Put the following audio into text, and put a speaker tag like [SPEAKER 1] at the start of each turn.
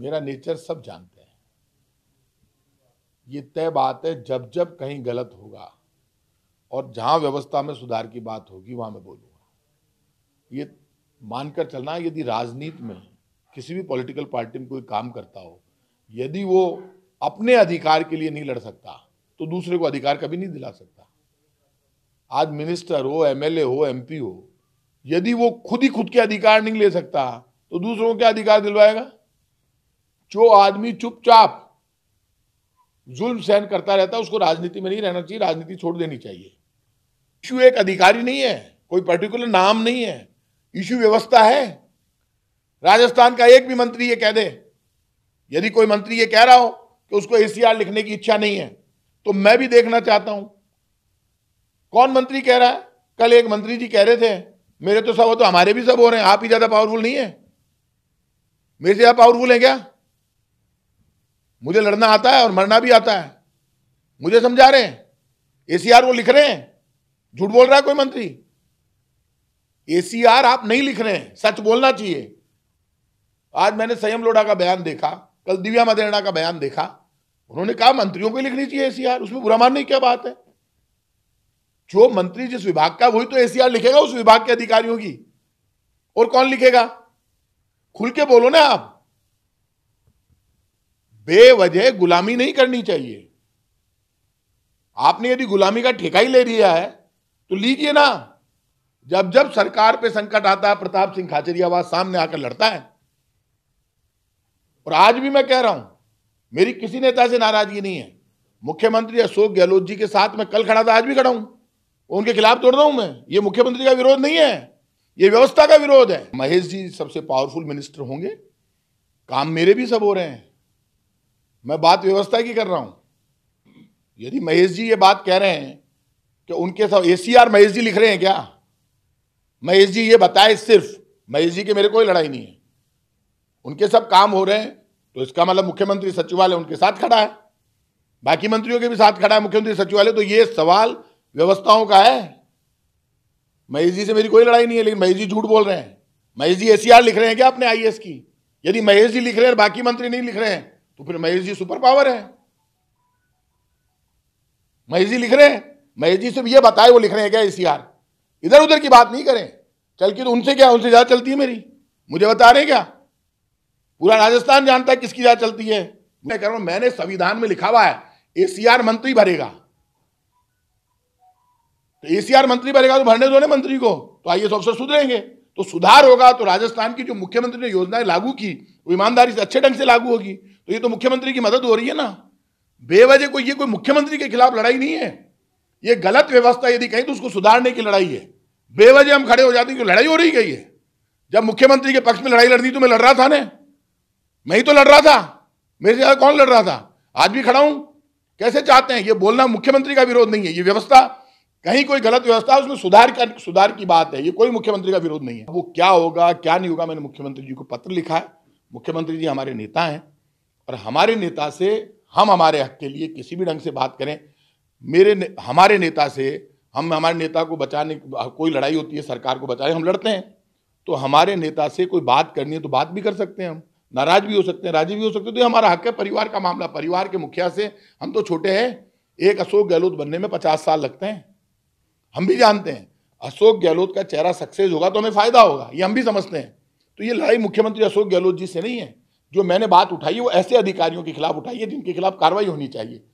[SPEAKER 1] मेरा नेचर सब जानते हैं ये तय बात है जब जब कहीं गलत होगा और जहां व्यवस्था में सुधार की बात होगी वहां मैं बोलूंगा ये मानकर चलना यदि राजनीति में किसी भी पॉलिटिकल पार्टी में कोई काम करता हो यदि वो अपने अधिकार के लिए नहीं लड़ सकता तो दूसरे को अधिकार कभी नहीं दिला सकता आज मिनिस्टर हो एमएलए हो एमपी हो यदि वो खुद ही खुद के अधिकार नहीं ले सकता तो दूसरों के अधिकार दिलवाएगा जो आदमी चुपचाप जुल्म सहन करता रहता है उसको राजनीति में नहीं रहना चाहिए राजनीति छोड़ देनी चाहिए इशू एक अधिकारी नहीं है कोई पर्टिकुलर नाम नहीं है इशू व्यवस्था है राजस्थान का एक भी मंत्री ये कह दे यदि कोई मंत्री ये कह रहा हो कि उसको ए लिखने की इच्छा नहीं है तो मैं भी देखना चाहता हूं कौन मंत्री कह रहा है कल एक मंत्री जी कह रहे थे मेरे तो सब हो तो हमारे भी सब हो रहे हैं आप ही ज्यादा पावरफुल नहीं है मेरे से ज्यादा पावरफुल है क्या मुझे लड़ना आता है और मरना भी आता है मुझे समझा रहे हैं एसीआर वो लिख रहे हैं झूठ बोल रहा है कोई मंत्री एसीआर आप नहीं लिख रहे हैं सच बोलना चाहिए आज मैंने संयम लोढ़ा का बयान देखा कल दिव्या मदेरणा का बयान देखा उन्होंने कहा मंत्रियों को लिखनी चाहिए एसीआर उसमें बुरा मानने की क्या बात है जो मंत्री जिस विभाग का वही तो एसीआर लिखेगा उस विभाग के अधिकारियों की और कौन लिखेगा खुल के बोलो ना आप बेवजह गुलामी नहीं करनी चाहिए आपने यदि गुलामी का ठेका ही ले लिया है तो लीजिए ना जब जब सरकार पे संकट आता है प्रताप सिंह खाचरियावास सामने आकर लड़ता है और आज भी मैं कह रहा हूं मेरी किसी नेता से नाराजगी नहीं है मुख्यमंत्री अशोक गहलोत जी के साथ मैं कल खड़ा था आज भी खड़ा हूं उनके खिलाफ तोड़ रहा हूं मैं ये मुख्यमंत्री का विरोध नहीं है ये व्यवस्था का विरोध है महेश जी सबसे पावरफुल मिनिस्टर होंगे काम मेरे भी सब हो रहे हैं मैं बात व्यवस्था की कर रहा हूं यदि महेश जी ये बात कह रहे हैं कि उनके सब ए सी आर महेश जी लिख रहे हैं क्या महेश जी ये बताए सिर्फ महेश जी की मेरे कोई लड़ाई नहीं है उनके सब काम हो रहे हैं तो इसका मतलब मुख्यमंत्री सचिवालय उनके साथ खड़ा है बाकी मंत्रियों के भी साथ खड़ा है मुख्यमंत्री सचिवालय तो ये सवाल व्यवस्थाओं का है महेश जी से मेरी कोई लड़ाई नहीं है लेकिन महेश जी झूठ बोल रहे हैं महेश जी एसीआर लिख रहे हैं क्या अपने आईएएस की यदि महेश जी लिख रहे हैं बाकी मंत्री नहीं लिख रहे हैं तो फिर महेश जी सुपर पावर है महेश जी लिख रहे हैं महेश जी सिर्फ ये बताए वो लिख रहे हैं क्या इसी इधर उधर की बात नहीं करें चल के तो उनसे क्या उनसे ज़्यादा चलती है मेरी मुझे बता रहे क्या पूरा राजस्थान जानता है किसकी ज़्यादा चलती है मैं कह रहा हूं मैंने संविधान में लिखा हुआ है एसीआर मंत्री भरेगा तो एसीआर मंत्री भरेगा तो भरने दो ना मंत्री को तो आइए अफसर सुधरेंगे तो सुधार होगा तो राजस्थान की जो मुख्यमंत्री ने योजनाएं लागू की वो ईमानदारी से अच्छे ढंग से लागू होगी तो ये तो मुख्यमंत्री की मदद हो रही है ना बेवजह कोई ये कोई मुख्यमंत्री के खिलाफ लड़ाई नहीं है ये गलत व्यवस्था यदि कहीं तो उसको सुधारने की लड़ाई है बेवजह हम खड़े हो जाते हैं कि लड़ाई हो रही गई है जब मुख्यमंत्री के पक्ष में लड़ाई लड़ती तो मैं लड़ रहा था ने मैं ही तो लड़ रहा था मेरे से कौन लड़ रहा था आज भी खड़ा हूं कैसे चाहते हैं ये बोलना मुख्यमंत्री का विरोध नहीं है ये व्यवस्था कहीं कोई गलत व्यवस्था उसमें सुधार का सुधार की बात है ये कोई मुख्यमंत्री का विरोध नहीं है वो क्या होगा क्या नहीं होगा मैंने मुख्यमंत्री जी को पत्र लिखा है मुख्यमंत्री जी हमारे नेता हैं और हमारे नेता से हम हमारे हक के लिए किसी भी ढंग से बात करें मेरे ने, हमारे नेता से हम हमारे नेता को बचाने कोई लड़ाई होती है सरकार को बचाने हम लड़ते हैं तो हमारे नेता से कोई बात करनी है तो बात भी कर सकते हैं हम नाराज भी हो सकते हैं राजी भी हो सकते हैं तो ये हमारा हक है परिवार का मामला परिवार के मुखिया से हम तो छोटे हैं एक अशोक गहलोत बनने में पचास साल लगते हैं हम भी जानते हैं अशोक गहलोत का चेहरा सक्सेस होगा तो हमें फायदा होगा ये हम भी समझते हैं तो ये लड़ाई मुख्यमंत्री अशोक गहलोत जी से नहीं है जो मैंने बात उठाई वो ऐसे अधिकारियों के खिलाफ उठाई है जिनके खिलाफ कार्रवाई होनी चाहिए